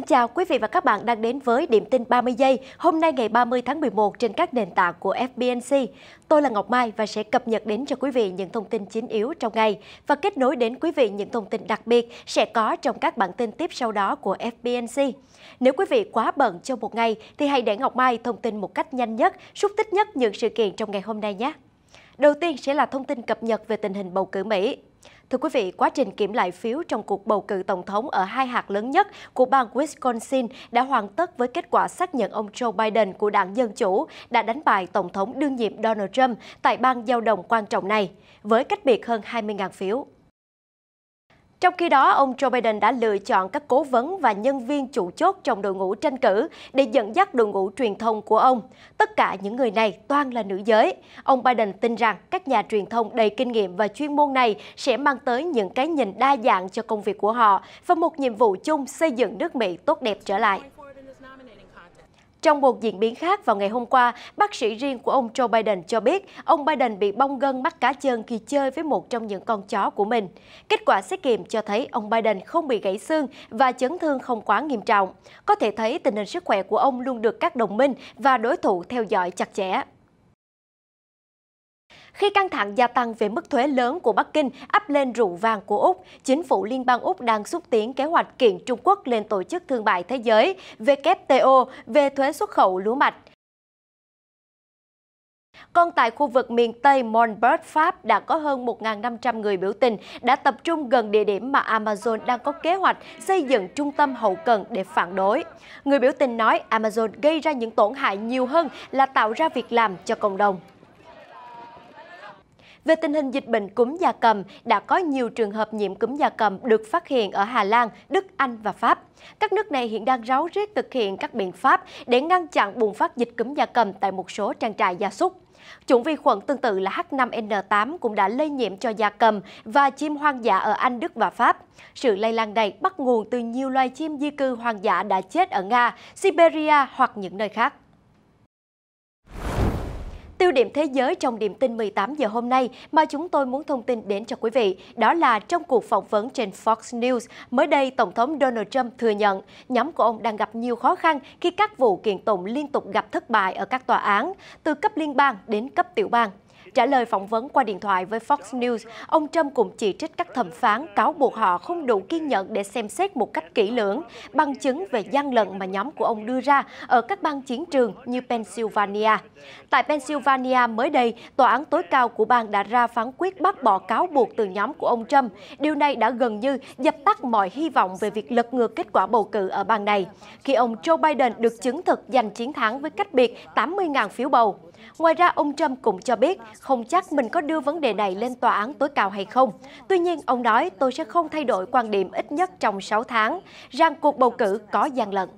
Xin chào quý vị và các bạn đang đến với điểm tin 30 giây hôm nay ngày 30 tháng 11 trên các nền tảng của FBNC. Tôi là Ngọc Mai và sẽ cập nhật đến cho quý vị những thông tin chính yếu trong ngày và kết nối đến quý vị những thông tin đặc biệt sẽ có trong các bản tin tiếp sau đó của FBNC. Nếu quý vị quá bận trong một ngày thì hãy để Ngọc Mai thông tin một cách nhanh nhất, xúc tích nhất những sự kiện trong ngày hôm nay nhé. Đầu tiên sẽ là thông tin cập nhật về tình hình bầu cử Mỹ. Thưa quý vị, quá trình kiểm lại phiếu trong cuộc bầu cử tổng thống ở hai hạt lớn nhất của bang Wisconsin đã hoàn tất với kết quả xác nhận ông Joe Biden của đảng Dân Chủ đã đánh bại tổng thống đương nhiệm Donald Trump tại bang giao đồng quan trọng này, với cách biệt hơn 20.000 phiếu. Trong khi đó, ông Joe Biden đã lựa chọn các cố vấn và nhân viên chủ chốt trong đội ngũ tranh cử để dẫn dắt đội ngũ truyền thông của ông. Tất cả những người này toàn là nữ giới. Ông Biden tin rằng các nhà truyền thông đầy kinh nghiệm và chuyên môn này sẽ mang tới những cái nhìn đa dạng cho công việc của họ và một nhiệm vụ chung xây dựng nước Mỹ tốt đẹp trở lại. Trong một diễn biến khác vào ngày hôm qua, bác sĩ riêng của ông Joe Biden cho biết ông Biden bị bong gân mắt cá chân khi chơi với một trong những con chó của mình. Kết quả xét nghiệm cho thấy ông Biden không bị gãy xương và chấn thương không quá nghiêm trọng. Có thể thấy tình hình sức khỏe của ông luôn được các đồng minh và đối thủ theo dõi chặt chẽ. Khi căng thẳng gia tăng về mức thuế lớn của Bắc Kinh áp lên rượu vàng của Úc, chính phủ Liên bang Úc đang xúc tiến kế hoạch kiện Trung Quốc lên Tổ chức Thương mại Thế giới WTO về thuế xuất khẩu lúa mạch. Còn tại khu vực miền Tây Montbert, Pháp đã có hơn 1.500 người biểu tình đã tập trung gần địa điểm mà Amazon đang có kế hoạch xây dựng trung tâm hậu cần để phản đối. Người biểu tình nói Amazon gây ra những tổn hại nhiều hơn là tạo ra việc làm cho cộng đồng. Về tình hình dịch bệnh cúm da cầm, đã có nhiều trường hợp nhiễm cúm da cầm được phát hiện ở Hà Lan, Đức, Anh và Pháp. Các nước này hiện đang ráo riết thực hiện các biện pháp để ngăn chặn bùng phát dịch cúm da cầm tại một số trang trại gia súc. Chủng vi khuẩn tương tự là H5N8 cũng đã lây nhiễm cho da cầm và chim hoang dã ở Anh, Đức và Pháp. Sự lây lan này bắt nguồn từ nhiều loài chim di cư hoang dã đã chết ở Nga, Siberia hoặc những nơi khác. Tiêu điểm thế giới trong điểm tin 18 giờ hôm nay mà chúng tôi muốn thông tin đến cho quý vị đó là trong cuộc phỏng vấn trên Fox News, mới đây Tổng thống Donald Trump thừa nhận nhóm của ông đang gặp nhiều khó khăn khi các vụ kiện tụng liên tục gặp thất bại ở các tòa án, từ cấp liên bang đến cấp tiểu bang. Trả lời phỏng vấn qua điện thoại với Fox News, ông Trump cũng chỉ trích các thẩm phán cáo buộc họ không đủ kiên nhẫn để xem xét một cách kỹ lưỡng bằng chứng về gian lận mà nhóm của ông đưa ra ở các bang chiến trường như Pennsylvania. Tại Pennsylvania mới đây, tòa án tối cao của bang đã ra phán quyết bác bỏ cáo buộc từ nhóm của ông Trump. Điều này đã gần như dập tắt mọi hy vọng về việc lật ngược kết quả bầu cử ở bang này, khi ông Joe Biden được chứng thực giành chiến thắng với cách biệt 80.000 phiếu bầu. Ngoài ra, ông Trump cũng cho biết không chắc mình có đưa vấn đề này lên tòa án tối cao hay không. Tuy nhiên, ông nói tôi sẽ không thay đổi quan điểm ít nhất trong 6 tháng rằng cuộc bầu cử có gian lận.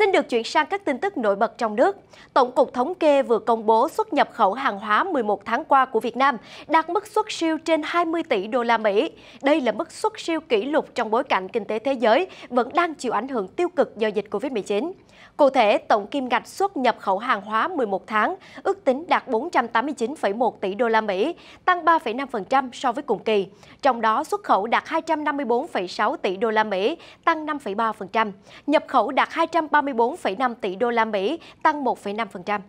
Xin được chuyển sang các tin tức nổi bật trong nước. Tổng cục Thống kê vừa công bố xuất nhập khẩu hàng hóa 11 tháng qua của Việt Nam đạt mức xuất siêu trên 20 tỷ đô la Mỹ. Đây là mức xuất siêu kỷ lục trong bối cảnh kinh tế thế giới vẫn đang chịu ảnh hưởng tiêu cực do dịch Covid-19. Cụ thể, tổng kim ngạch xuất nhập khẩu hàng hóa 11 tháng ước tính đạt 489,1 tỷ đô la Mỹ, tăng 3,5% so với cùng kỳ. Trong đó, xuất khẩu đạt 254,6 tỷ đô la Mỹ, tăng 5,3%, nhập khẩu đạt 230 34,5 tỷ đô la Mỹ, tăng 1,5%.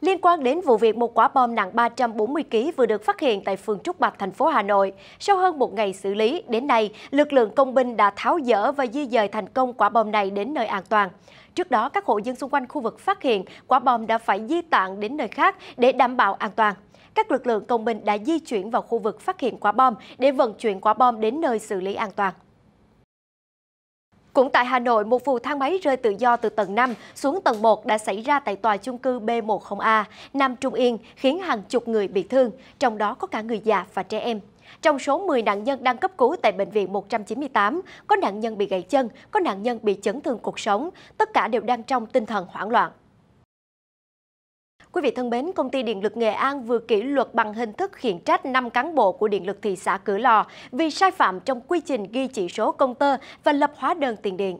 Liên quan đến vụ việc một quả bom nặng 340 kg vừa được phát hiện tại phường Trúc Bạch, thành phố Hà Nội, sau hơn một ngày xử lý, đến nay, lực lượng công binh đã tháo dỡ và di dời thành công quả bom này đến nơi an toàn. Trước đó, các hộ dân xung quanh khu vực phát hiện quả bom đã phải di tản đến nơi khác để đảm bảo an toàn. Các lực lượng công binh đã di chuyển vào khu vực phát hiện quả bom để vận chuyển quả bom đến nơi xử lý an toàn. Cũng tại Hà Nội, một vụ thang máy rơi tự do từ tầng 5 xuống tầng 1 đã xảy ra tại tòa chung cư B10A, Nam Trung Yên, khiến hàng chục người bị thương, trong đó có cả người già và trẻ em. Trong số 10 nạn nhân đang cấp cứu tại Bệnh viện 198, có nạn nhân bị gãy chân, có nạn nhân bị chấn thương cuộc sống, tất cả đều đang trong tinh thần hoảng loạn. Quý vị thân mến, công ty Điện lực Nghệ An vừa kỷ luật bằng hình thức khiển trách 5 cán bộ của Điện lực thị xã Cửa Lò vì sai phạm trong quy trình ghi chỉ số công tơ và lập hóa đơn tiền điện.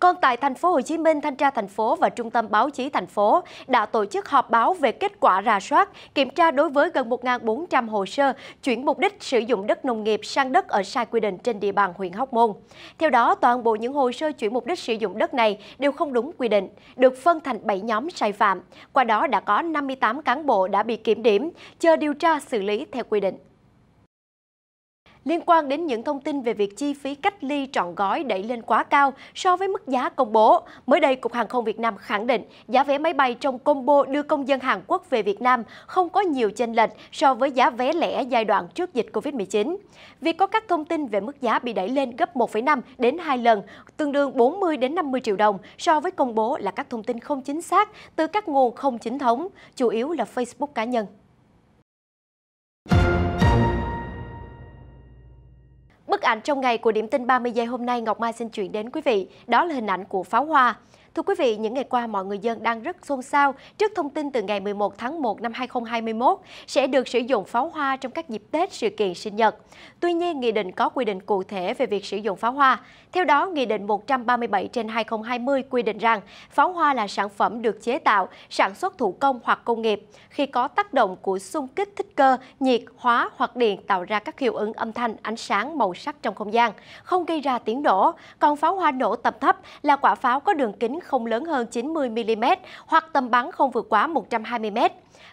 Còn tại thành phố Hồ Chí Minh, Thanh tra thành phố và Trung tâm báo chí thành phố đã tổ chức họp báo về kết quả rà soát, kiểm tra đối với gần 1.400 hồ sơ chuyển mục đích sử dụng đất nông nghiệp sang đất ở sai quy định trên địa bàn huyện Hóc Môn. Theo đó, toàn bộ những hồ sơ chuyển mục đích sử dụng đất này đều không đúng quy định, được phân thành 7 nhóm sai phạm. Qua đó đã có 58 cán bộ đã bị kiểm điểm, chờ điều tra xử lý theo quy định liên quan đến những thông tin về việc chi phí cách ly trọn gói đẩy lên quá cao so với mức giá công bố. Mới đây, Cục Hàng không Việt Nam khẳng định giá vé máy bay trong combo đưa công dân Hàn Quốc về Việt Nam không có nhiều chênh lệch so với giá vé lẻ giai đoạn trước dịch COVID-19. Việc có các thông tin về mức giá bị đẩy lên gấp 1,5 đến 2 lần, tương đương 40 đến 50 triệu đồng so với công bố là các thông tin không chính xác từ các nguồn không chính thống, chủ yếu là Facebook cá nhân. ảnh trong ngày của điểm tin 30 giây hôm nay Ngọc Mai xin chuyển đến quý vị, đó là hình ảnh của pháo hoa. Thưa quý vị, những ngày qua mọi người dân đang rất xôn xao trước thông tin từ ngày 11 tháng 1 năm 2021 sẽ được sử dụng pháo hoa trong các dịp Tết sự kiện sinh nhật. Tuy nhiên, nghị định có quy định cụ thể về việc sử dụng pháo hoa. Theo đó, nghị định 137 trên 2020 quy định rằng pháo hoa là sản phẩm được chế tạo, sản xuất thủ công hoặc công nghiệp khi có tác động của xung kích thích cơ, nhiệt, hóa hoặc điện tạo ra các hiệu ứng âm thanh, ánh sáng, màu sắc trong không gian, không gây ra tiếng nổ. Còn pháo hoa nổ tầm thấp là quả pháo có đường kính không lớn hơn 90 mm hoặc tầm bắn không vượt quá 120 m.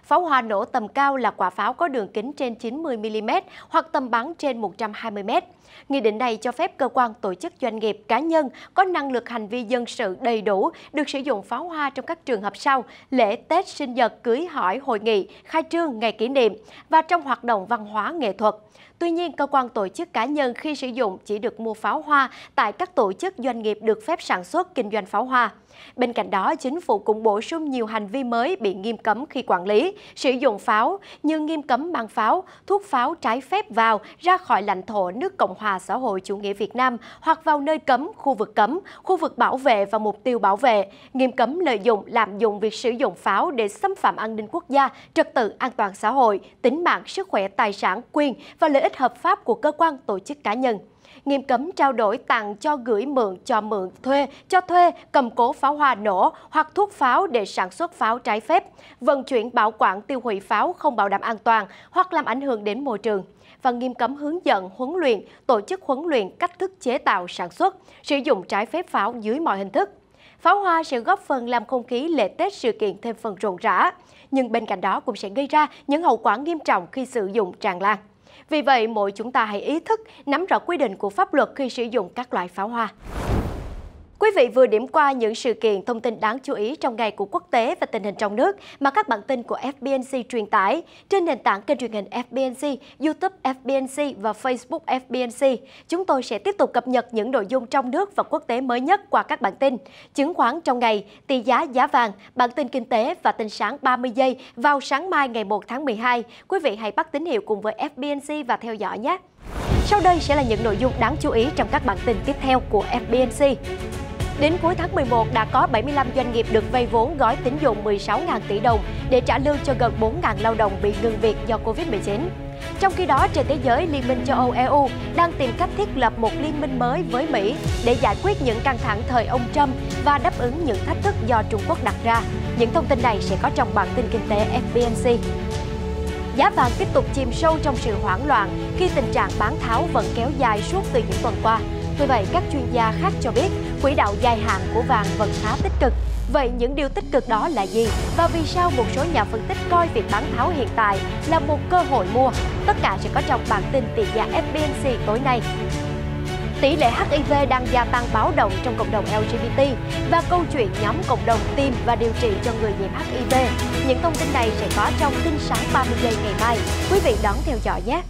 Pháo hoa nổ tầm cao là quả pháo có đường kính trên 90mm hoặc tầm bắn trên 120m. Nghị định này cho phép cơ quan, tổ chức doanh nghiệp, cá nhân có năng lực hành vi dân sự đầy đủ được sử dụng pháo hoa trong các trường hợp sau lễ Tết, sinh nhật, cưới hỏi, hội nghị, khai trương, ngày kỷ niệm và trong hoạt động văn hóa nghệ thuật. Tuy nhiên, cơ quan tổ chức cá nhân khi sử dụng chỉ được mua pháo hoa tại các tổ chức doanh nghiệp được phép sản xuất kinh doanh pháo hoa. Bên cạnh đó, chính phủ cũng bổ sung nhiều hành vi mới bị nghiêm cấm khi quản lý sử dụng pháo như nghiêm cấm mang pháo, thuốc pháo trái phép vào ra khỏi lãnh thổ nước Cộng hòa xã hội chủ nghĩa Việt Nam hoặc vào nơi cấm, khu vực cấm, khu vực bảo vệ và mục tiêu bảo vệ, nghiêm cấm lợi dụng lạm dụng việc sử dụng pháo để xâm phạm an ninh quốc gia, trật tự an toàn xã hội, tính mạng, sức khỏe, tài sản, quyền và lợi ích hợp pháp của cơ quan tổ chức cá nhân nghiêm cấm trao đổi tặng cho gửi mượn, cho mượn, thuê, cho thuê, cầm cố pháo hoa nổ hoặc thuốc pháo để sản xuất pháo trái phép, vận chuyển bảo quản tiêu hủy pháo không bảo đảm an toàn hoặc làm ảnh hưởng đến môi trường và nghiêm cấm hướng dẫn huấn luyện, tổ chức huấn luyện cách thức chế tạo sản xuất, sử dụng trái phép pháo dưới mọi hình thức. Pháo hoa sẽ góp phần làm không khí lễ Tết sự kiện thêm phần rộn rã, nhưng bên cạnh đó cũng sẽ gây ra những hậu quả nghiêm trọng khi sử dụng tràn lan. Vì vậy, mỗi chúng ta hãy ý thức, nắm rõ quy định của pháp luật khi sử dụng các loại pháo hoa. Quý vị vừa điểm qua những sự kiện thông tin đáng chú ý trong ngày của quốc tế và tình hình trong nước mà các bản tin của FBNC truyền tải trên nền tảng kênh truyền hình FBNC, YouTube FBNC và Facebook FBNC. Chúng tôi sẽ tiếp tục cập nhật những nội dung trong nước và quốc tế mới nhất qua các bản tin. Chứng khoán trong ngày, tỷ giá giá vàng, bản tin kinh tế và tin sáng 30 giây vào sáng mai ngày 1 tháng 12. Quý vị hãy bắt tín hiệu cùng với FBNC và theo dõi nhé. Sau đây sẽ là những nội dung đáng chú ý trong các bản tin tiếp theo của FBNC. Đến cuối tháng 11 đã có 75 doanh nghiệp được vay vốn gói tín dụng 16.000 tỷ đồng để trả lương cho gần 4.000 lao động bị ngừng việc do Covid-19. Trong khi đó, trên thế giới, Liên minh châu Âu EU đang tìm cách thiết lập một liên minh mới với Mỹ để giải quyết những căng thẳng thời ông Trump và đáp ứng những thách thức do Trung Quốc đặt ra. Những thông tin này sẽ có trong bản tin kinh tế FBNC. Giá vàng tiếp tục chìm sâu trong sự hoảng loạn khi tình trạng bán tháo vẫn kéo dài suốt từ những tuần qua. Tuy vậy, các chuyên gia khác cho biết quỹ đạo dài hạn của vàng vẫn khá tích cực. Vậy những điều tích cực đó là gì? Và vì sao một số nhà phân tích coi việc bán tháo hiện tại là một cơ hội mua? Tất cả sẽ có trong bản tin tiền giá FBNC tối nay tỷ lệ HIV đang gia tăng báo động trong cộng đồng LGBT và câu chuyện nhóm cộng đồng tiêm và điều trị cho người nhiễm HIV. Những thông tin này sẽ có trong tin sáng 30 giây ngày mai. Quý vị đón theo dõi nhé!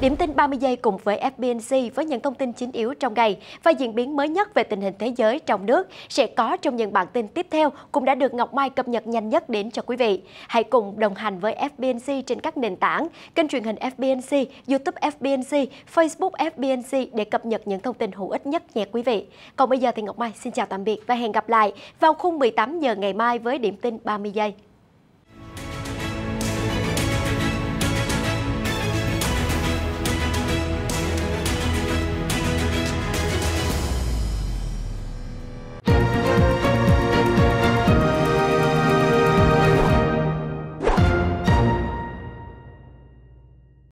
Điểm tin 30 giây cùng với FBNC với những thông tin chính yếu trong ngày và diễn biến mới nhất về tình hình thế giới trong nước sẽ có trong những bản tin tiếp theo cũng đã được Ngọc Mai cập nhật nhanh nhất đến cho quý vị. Hãy cùng đồng hành với FBNC trên các nền tảng, kênh truyền hình FBNC, YouTube FBNC, Facebook FBNC để cập nhật những thông tin hữu ích nhất nhé quý vị. Còn bây giờ thì Ngọc Mai xin chào tạm biệt và hẹn gặp lại vào khung 18 giờ ngày mai với điểm tin 30 giây.